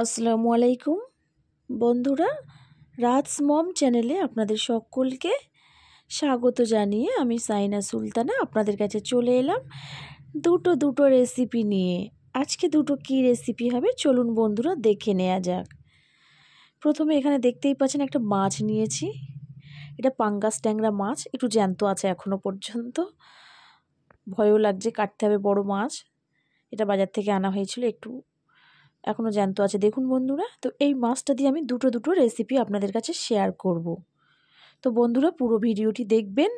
আসসালামু আলাইকুম বন্ধুরা রাজ মম চ্যানেলে আপনাদের সকলকে স্বাগত জানিয়ে আমি সাইনা সুলতানা আপনাদের কাছে চলে এলাম দুটো দুটো রেসিপি নিয়ে আজকে দুটো কি রেসিপি হবে চলুন বন্ধুরা দেখে নেওয়া যাক প্রথমে এখানে দেখতেই পাচ্ছেন একটা মাছ নিয়েছি এটা পাঙ্গাস ট্যাংরা মাছ একটু জ্যান্ত আছে এখনও পর্যন্ত ভয়ও লাগছে কাটতে হবে বড় মাছ এটা বাজার থেকে আনা হয়েছিল একটু এখনও জ্যান্ত আছে দেখুন বন্ধুরা তো এই মাছটা দিয়ে আমি দুটো দুটো রেসিপি আপনাদের কাছে শেয়ার করব। তো বন্ধুরা পুরো ভিডিওটি দেখবেন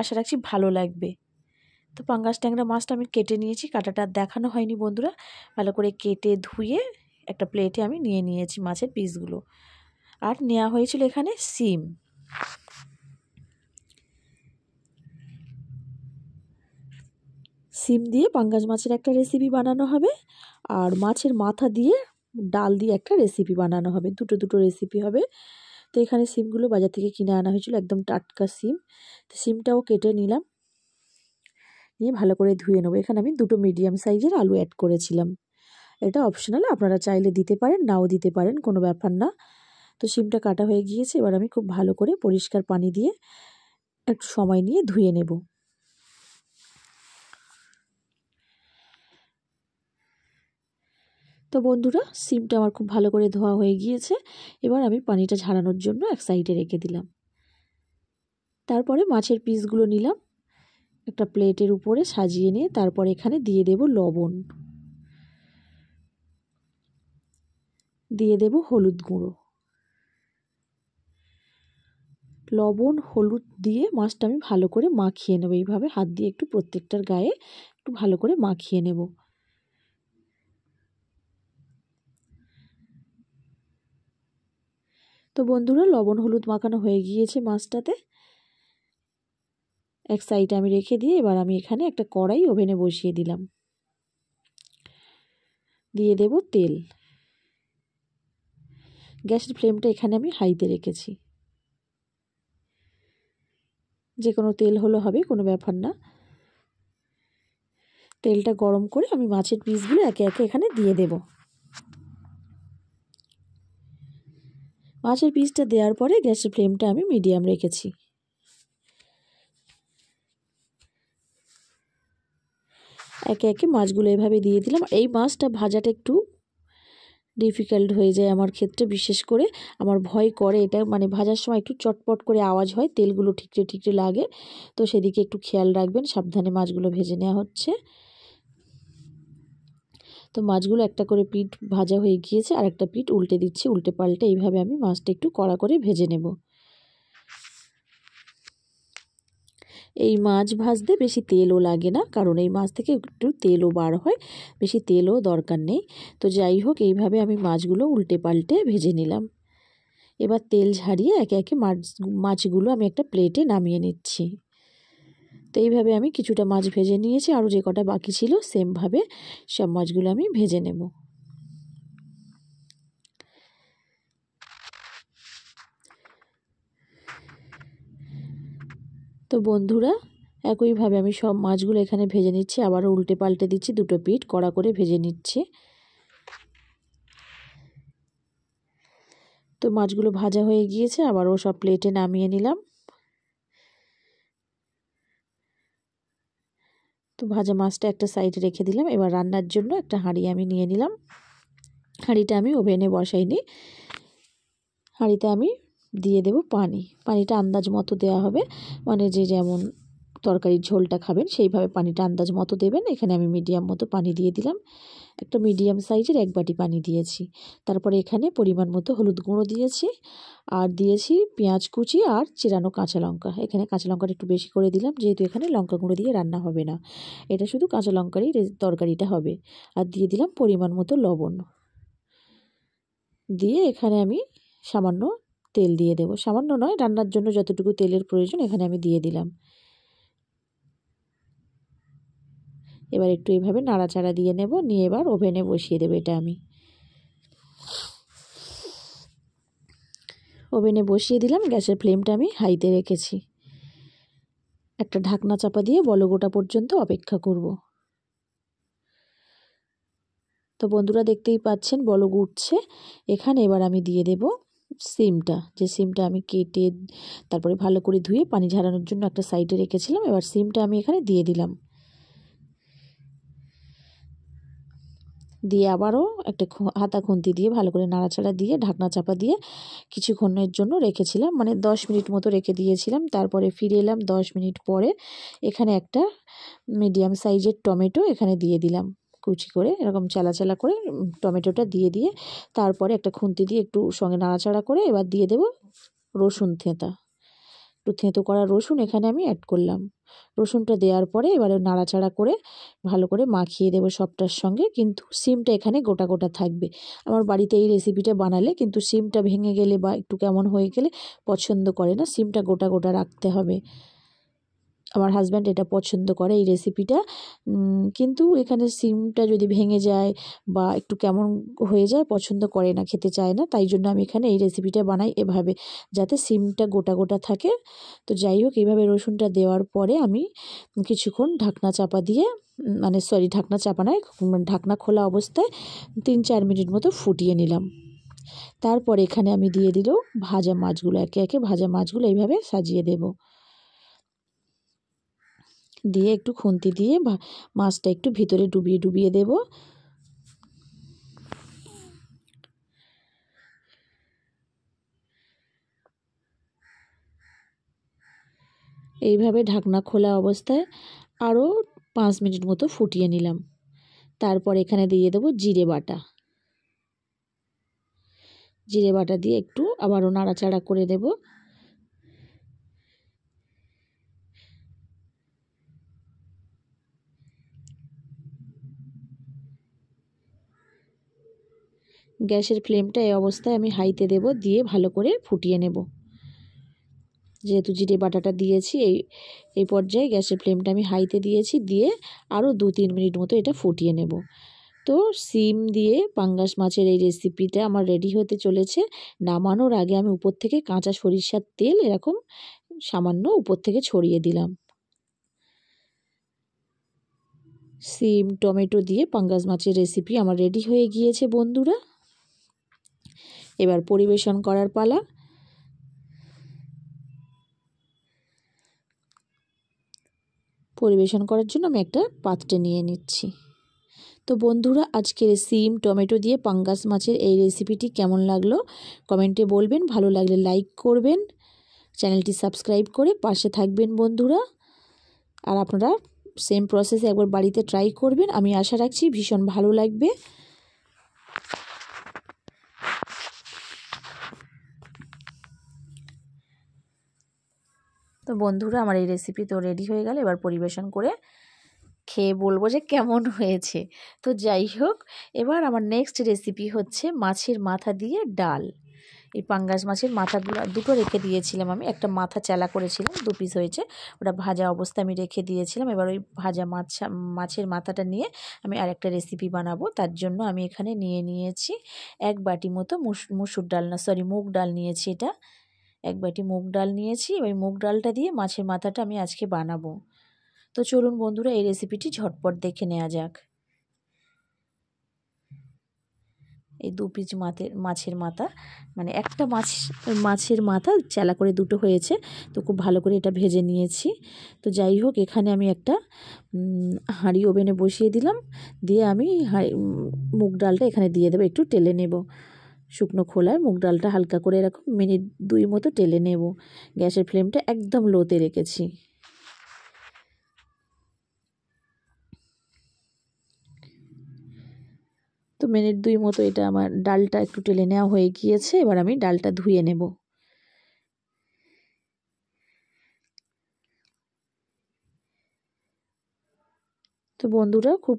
আশা রাখছি ভালো লাগবে তো পাঙ্গাস ট্যাংরা মাছটা আমি কেটে নিয়েছি কাটাটা দেখানো হয়নি বন্ধুরা ভালো করে কেটে ধুয়ে একটা প্লেটে আমি নিয়ে নিয়েছি মাছের পিসগুলো আর নেওয়া হয়েছিল এখানে সিম সিম দিয়ে পাঙ্গাস মাছের একটা রেসিপি বানানো হবে আর মাছের মাথা দিয়ে ডাল দিয়ে একটা রেসিপি বানানো হবে দুটো দুটো রেসিপি হবে তো এখানে সিমগুলো বাজার থেকে কিনে আনা হয়েছিল একদম টাটকা সিম তো সিমটাও কেটে নিলাম নিয়ে ভালো করে ধুয়ে নেবো এখানে আমি দুটো মিডিয়াম সাইজের আলু অ্যাড করেছিলাম এটা অপশনাল আপনারা চাইলে দিতে পারেন নাও দিতে পারেন কোনো ব্যাপার না তো সিমটা কাটা হয়ে গিয়েছে এবার আমি খুব ভালো করে পরিষ্কার পানি দিয়ে একটু সময় নিয়ে ধুয়ে নেব তো বন্ধুরা সিমটা আমার খুব ভালো করে ধোয়া হয়ে গিয়েছে এবার আমি পানিটা ঝাড়ানোর জন্য এক সাইডে রেখে দিলাম তারপরে মাছের পিসগুলো নিলাম একটা প্লেটের উপরে সাজিয়ে নিয়ে তারপর এখানে দিয়ে দেব লবণ দিয়ে দেব হলুদ গুঁড়ো লবণ হলুদ দিয়ে মাছটা আমি ভালো করে মাখিয়ে নেব এইভাবে হাত দিয়ে একটু প্রত্যেকটার গায়ে একটু ভালো করে মাখিয়ে নেব তো বন্ধুরা লবণ হলুদ মাখানো হয়ে গিয়েছে মাছটাতে এক সাইডে আমি রেখে দিয়ে এবার আমি এখানে একটা কড়াই ওভেনে বসিয়ে দিলাম দিয়ে দেব তেল গ্যাসের ফ্লেমটা এখানে আমি হাইতে রেখেছি যে কোনো তেল হলো হবে কোনো ব্যাপার না তেলটা গরম করে আমি মাছের পিসগুলো একে একে এখানে দিয়ে দেবো মাছের পিসটা দেওয়ার পরে গ্যাসের ফ্লেমটা আমি মিডিয়াম রেখেছি একে একে মাছগুলো এভাবে দিয়ে দিলাম এই মাছটা ভাজাটা একটু ডিফিকাল্ট হয়ে যায় আমার ক্ষেত্রে বিশেষ করে আমার ভয় করে এটা মানে ভাজার সময় একটু চটপট করে আওয়াজ হয় তেলগুলো ঠিকরে ঠিকরে লাগে তো সেদিকে একটু খেয়াল রাখবেন সাবধানে মাছগুলো ভেজে নেওয়া হচ্ছে তো মাছগুলো একটা করে পিঠ ভাজা হয়ে গিয়েছে আর একটা পিঠ উল্টে দিচ্ছি উল্টে পাল্টে এইভাবে আমি মাছটা একটু কড়া করে ভেজে নেব এই মাছ ভাজতে বেশি তেলও লাগে না কারণ এই মাছ থেকে একটু তেলও বার হয় বেশি তেলও দরকার নেই তো যাই হোক এইভাবে আমি মাছগুলো উল্টে পাল্টে ভেজে নিলাম এবার তেল ঝারিয়ে একে একে মাছ মাছগুলো আমি একটা প্লেটে নামিয়ে নিচ্ছি তো এইভাবে আমি কিছুটা মাছ ভেজে নিয়েছি আরও যে কটা বাকি ছিল সেমভাবে সব মাছগুলো আমি ভেজে নেব তো বন্ধুরা একইভাবে আমি সব মাছগুলো এখানে ভেজে নিচ্ছি আবারও উল্টে পাল্টে দিচ্ছি দুটো পিঠ কড়া করে ভেজে নিচ্ছি তো মাছগুলো ভাজা হয়ে গিয়েছে আবার ও সব প্লেটে নামিয়ে নিলাম তো ভাজা মাছটা একটা সাইডে রেখে দিলাম এবার রান্নার জন্য একটা হাঁড়ি আমি নিয়ে নিলাম হাঁড়িটা আমি ওভেনে বসাইনি হাঁড়িতে আমি দিয়ে দেব পানি পানিটা আন্দাজ মতো দেওয়া হবে মানে যে যেমন তরকারির ঝোলটা খাবেন সেইভাবে পানিটা আন্দাজ মতো দেবেন এখানে আমি মিডিয়াম মতো পানি দিয়ে দিলাম একটা মিডিয়াম সাইজের এক বাটি পানি দিয়েছি তারপরে এখানে পরিমাণ মতো হলুদ গুঁড়ো দিয়েছি আর দিয়েছি পেঁয়াজ কুচি আর চেরানো কাঁচা লঙ্কা এখানে কাঁচা লঙ্কাটা একটু বেশি করে দিলাম যেহেতু এখানে লঙ্কা গুঁড়ো দিয়ে রান্না হবে না এটা শুধু কাঁচা লঙ্কারই তরকারিটা হবে আর দিয়ে দিলাম পরিমাণ মতো লবণ দিয়ে এখানে আমি সামান্য তেল দিয়ে দেবো সামান্য নয় রান্নার জন্য যতটুকু তেলের প্রয়োজন এখানে আমি দিয়ে দিলাম এবার একটু এইভাবে নাড়াচাড়া দিয়ে নেব নিয়ে এবার ওভেনে বসিয়ে দেবো এটা আমি ওভেনে বসিয়ে দিলাম গ্যাসের ফ্লেমটা আমি হাইতে রেখেছি একটা ঢাকনা চাপা দিয়ে বলগোটা পর্যন্ত অপেক্ষা করব তো বন্ধুরা দেখতেই পাচ্ছেন বলগ উঠছে এখানে এবার আমি দিয়ে দেব সিমটা যে সিমটা আমি কেটে তারপরে ভালো করে ধুয়ে পানি ঝাড়ানোর জন্য একটা সাইডে রেখেছিলাম এবার সিমটা আমি এখানে দিয়ে দিলাম দিয়ে আবারও একটা হাতা খুন্তি দিয়ে ভালো করে নাড়াচাড়া দিয়ে ঢাকনা চাপা দিয়ে কিছুক্ষণের জন্য রেখেছিলাম মানে দশ মিনিট মতো রেখে দিয়েছিলাম তারপরে ফিরে এলাম দশ মিনিট পরে এখানে একটা মিডিয়াম সাইজের টমেটো এখানে দিয়ে দিলাম কুচি করে এরকম চালা চালা করে টমেটোটা দিয়ে দিয়ে তারপরে একটা খুন্তি দিয়ে একটু সঙ্গে নাড়াচাড়া করে এবার দিয়ে দেব রসুন থেঁতা একটু থেঁতো করা রসুন এখানে আমি অ্যাড করলাম রসুনটা দেওয়ার পরে এবারে নাড়াচাড়া করে ভালো করে মাখিয়ে দেবো সবটার সঙ্গে কিন্তু সিমটা এখানে গোটা গোটা থাকবে আমার বাড়িতে এই রেসিপিটা বানালে কিন্তু সিমটা ভেঙে গেলে বা একটু কেমন হয়ে গেলে পছন্দ করে না সিমটা গোটা গোটা রাখতে হবে আমার হাজব্যান্ড এটা পছন্দ করে এই রেসিপিটা কিন্তু এখানে সিমটা যদি ভেঙে যায় বা একটু কেমন হয়ে যায় পছন্দ করে না খেতে চায় না তাই জন্য আমি এখানে এই রেসিপিটা বানাই এভাবে যাতে সিমটা গোটা গোটা থাকে তো যাই হোক এইভাবে রসুনটা দেওয়ার পরে আমি কিছুক্ষণ ঢাকনা চাপা দিয়ে মানে সরি ঢাকনা চাপা নয় মানে ঢাকনা খোলা অবস্থায় তিন চার মিনিট মতো ফুটিয়ে নিলাম তারপর এখানে আমি দিয়ে দিল ভাজা মাছগুলো একে একে ভাজা মাছগুলো এইভাবে সাজিয়ে দেবো দিয়ে একটু খুন্তি দিয়ে মাছটা একটু ভিতরে ডুবিয়ে ডুবিয়ে দেব এইভাবে ঢাকনা খোলা অবস্থায় আরও পাঁচ মিনিট মতো ফুটিয়ে নিলাম তারপর এখানে দিয়ে দেবো জিরে বাটা জিরে বাটা দিয়ে একটু আবারও নাড়াচাড়া করে দেবো গ্যাসের ফ্লেমটা এই অবস্থায় আমি হাইতে দেব দিয়ে ভালো করে ফুটিয়ে নেব যেহেতু জিরে বাটাটা দিয়েছি এই এই পর্যায়ে গ্যাসের ফ্লেমটা আমি হাইতে দিয়েছি দিয়ে আরও দু তিন মিনিট মতো এটা ফুটিয়ে নেব তো সিম দিয়ে পাঙ্গাস মাছের এই রেসিপিটা আমার রেডি হতে চলেছে নামানোর আগে আমি উপর থেকে কাঁচা সরিষার তেল এরকম সামান্য উপর থেকে ছড়িয়ে দিলাম সিম টমেটো দিয়ে পাঙ্গাস মাছের রেসিপি আমার রেডি হয়ে গিয়েছে বন্ধুরা এবার পরিবেশন করার পালা পরিবেশন করার জন্য আমি একটা পাত্রে নিয়ে নিচ্ছি তো বন্ধুরা আজকের সিম টমেটো দিয়ে পাঙ্গাস মাছের এই রেসিপিটি কেমন লাগলো কমেন্টে বলবেন ভালো লাগলে লাইক করবেন চ্যানেলটি সাবস্ক্রাইব করে পাশে থাকবেন বন্ধুরা আর আপনারা সেম প্রসেসে একবার বাড়িতে ট্রাই করবেন আমি আশা রাখছি ভীষণ ভালো লাগবে তো বন্ধুরা আমার এই রেসিপি তো রেডি হয়ে গেল এবার পরিবেশন করে খেয়ে বলবো যে কেমন হয়েছে তো যাই হোক এবার আমার নেক্সট রেসিপি হচ্ছে মাছের মাথা দিয়ে ডাল এই পাঙ্গাস মাছের মাথাগুলো দুটো রেখে দিয়েছিলাম আমি একটা মাথা চেলা করেছিলাম দু পিস হয়েছে ওটা ভাজা অবস্থা আমি রেখে দিয়েছিলাম এবার ওই ভাজা মাছ মাছের মাথাটা নিয়ে আমি আরেকটা রেসিপি বানাবো তার জন্য আমি এখানে নিয়ে নিয়েছি এক বাটি মতো মুসুর ডাল না সরি মুগ ডাল নিয়েছি এটা এক বাটি মুগ ডাল নিয়েছি এবার মুগ ডালটা দিয়ে মাছের মাথাটা আমি আজকে বানাবো তো চলুন বন্ধুরা এই রেসিপিটি ঝটপট দেখে নেওয়া যাক এই দু পিস মাথের মাছের মাথা মানে একটা মাছ মাছের মাথা চেলা করে দুটো হয়েছে তো খুব ভালো করে এটা ভেজে নিয়েছি তো যাই হোক এখানে আমি একটা হাঁড়ি ওভেনে বসিয়ে দিলাম দিয়ে আমি হাঁড়ি মুগ ডালটা এখানে দিয়ে দেবো একটু টেলে নেব শুকনো খোলায় মুগ ডালটা হালকা করে এরকম মিনিট দুই মতো টেলে নেব গ্যাসের ফ্লেমটা একদম লোতে রেখেছি তো মিনিট দুই মতো এটা আমার ডালটা একটু টেলে নেওয়া হয়ে গিয়েছে এবার আমি ডালটা ধুয়ে নেব তো বন্ধুরা খুব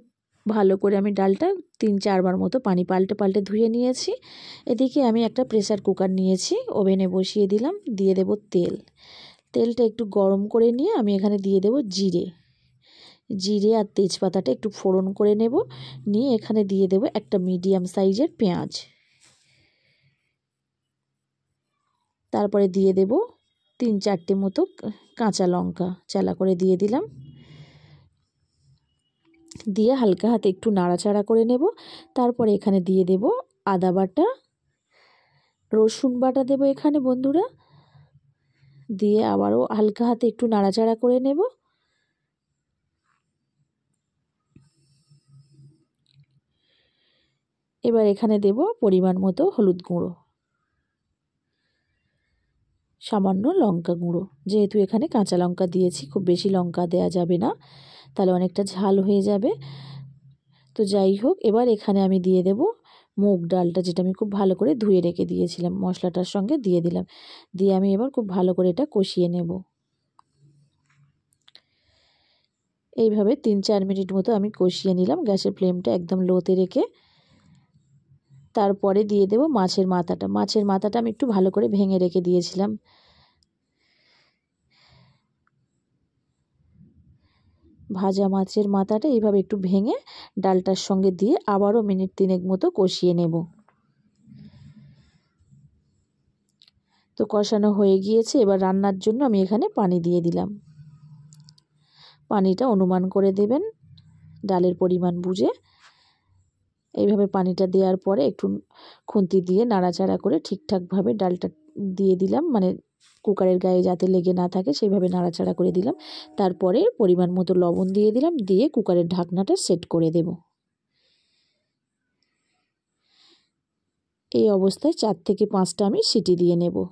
ভালো করে আমি ডালটা তিন চারবার মতো পানি পাল্টে পাল্টে ধুয়ে নিয়েছি এদিকে আমি একটা প্রেসার কুকার নিয়েছি ওভেনে বসিয়ে দিলাম দিয়ে দেব তেল তেলটা একটু গরম করে নিয়ে আমি এখানে দিয়ে দেব জিরে জিরে আর তেজপাতাটা একটু ফোড়ন করে নেব নিয়ে এখানে দিয়ে দেব একটা মিডিয়াম সাইজের পেঁয়াজ তারপরে দিয়ে দেব তিন চারটে মতো কাঁচা লঙ্কা চালা করে দিয়ে দিলাম দিয়ে হালকা হাতে একটু নাড়াচাড়া করে নেব তারপরে এখানে দিয়ে দেব আদা বাটা রসুন বাটা দেব এখানে বন্ধুরা দিয়ে আবারও হালকা হাতে একটু নাড়াচাড়া করে নেব এবার এখানে দেব পরিমাণ মতো হলুদ গুঁড়ো সামান্য লঙ্কা গুঁড়ো যেহেতু এখানে কাঁচা লঙ্কা দিয়েছি খুব বেশি লঙ্কা দেয়া যাবে না তাহলে অনেকটা ঝাল হয়ে যাবে তো যাই হোক এবার এখানে আমি দিয়ে দেব মুগ ডালটা যেটা আমি খুব ভালো করে ধুয়ে রেখে দিয়েছিলাম মশলাটার সঙ্গে দিয়ে দিলাম দিয়ে আমি এবার খুব ভালো করে এটা কষিয়ে নেব এইভাবে তিন চার মিনিট মতো আমি কষিয়ে নিলাম গ্যাসের ফ্লেমটা একদম লোতে রেখে তারপরে দিয়ে দেব মাছের মাথাটা মাছের মাথাটা আমি একটু ভালো করে ভেঙে রেখে দিয়েছিলাম ভাজা মাছের মাথাটা এইভাবে একটু ভেঙে ডালটার সঙ্গে দিয়ে আবারও মিনিট তিনেক মতো কষিয়ে নেব তো কষানো হয়ে গিয়েছে এবার রান্নার জন্য আমি এখানে পানি দিয়ে দিলাম পানিটা অনুমান করে দেবেন ডালের পরিমাণ বুঝে এইভাবে পানিটা দেওয়ার পরে একটু খুন্তি দিয়ে নাড়াচাড়া করে ঠিকঠাকভাবে ডালটা দিয়ে দিলাম মানে কুকারের গায়ে যাতে লেগে না থাকে সেইভাবে নাড়াচাড়া করে দিলাম তারপরে পরিমাণ মতো লবণ দিয়ে দিলাম দিয়ে কুকারের ঢাকনাটা সেট করে দেব এই অবস্থায় চার থেকে পাঁচটা আমি সিটি দিয়ে নেবো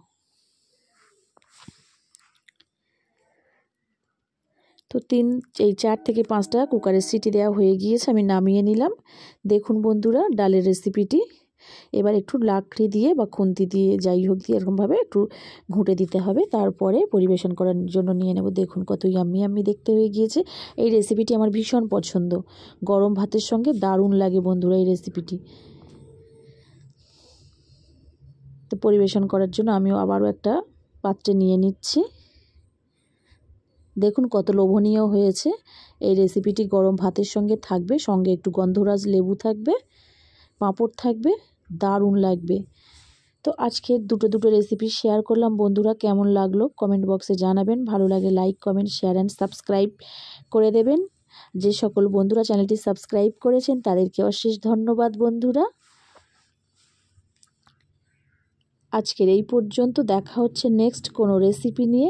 তো তিন এই চার থেকে পাঁচটা কুকারের সিটি দেওয়া হয়ে গিয়েছে আমি নামিয়ে নিলাম দেখুন বন্ধুরা ডালের রেসিপিটি এবার একটু লাকড়ি দিয়ে বা খুন্তি দিয়ে যাই হোক দিয়ে এরকমভাবে একটু ঘুঁটে দিতে হবে তারপরে পরিবেশন করার জন্য নিয়ে নেব দেখুন কত আমি আমি দেখতে হয়ে গিয়েছে এই রেসিপিটি আমার ভীষণ পছন্দ গরম ভাতের সঙ্গে দারুণ লাগে বন্ধুরা এই রেসিপিটি তো পরিবেশন করার জন্য আমিও আবারও একটা পাত্রে নিয়ে নিচ্ছি দেখুন কত লোভনীয় হয়েছে এই রেসিপিটি গরম ভাতের সঙ্গে থাকবে সঙ্গে একটু গন্ধরাজ লেবু থাকবে পাঁপড় থাকবে দারুণ লাগবে তো আজকে দুটো দুটো রেসিপি শেয়ার করলাম বন্ধুরা কেমন লাগলো কমেন্ট বক্সে জানাবেন ভালো লাগে like comment share and subscribe করে দেবেন যে সকল বন্ধুরা চ্যানেলটি সাবস্ক্রাইব করেছেন তাদেরকে অশেষ ধন্যবাদ বন্ধুরা আজকের এই পর্যন্ত দেখা হচ্ছে নেক্সট কোনো রেসিপি নিয়ে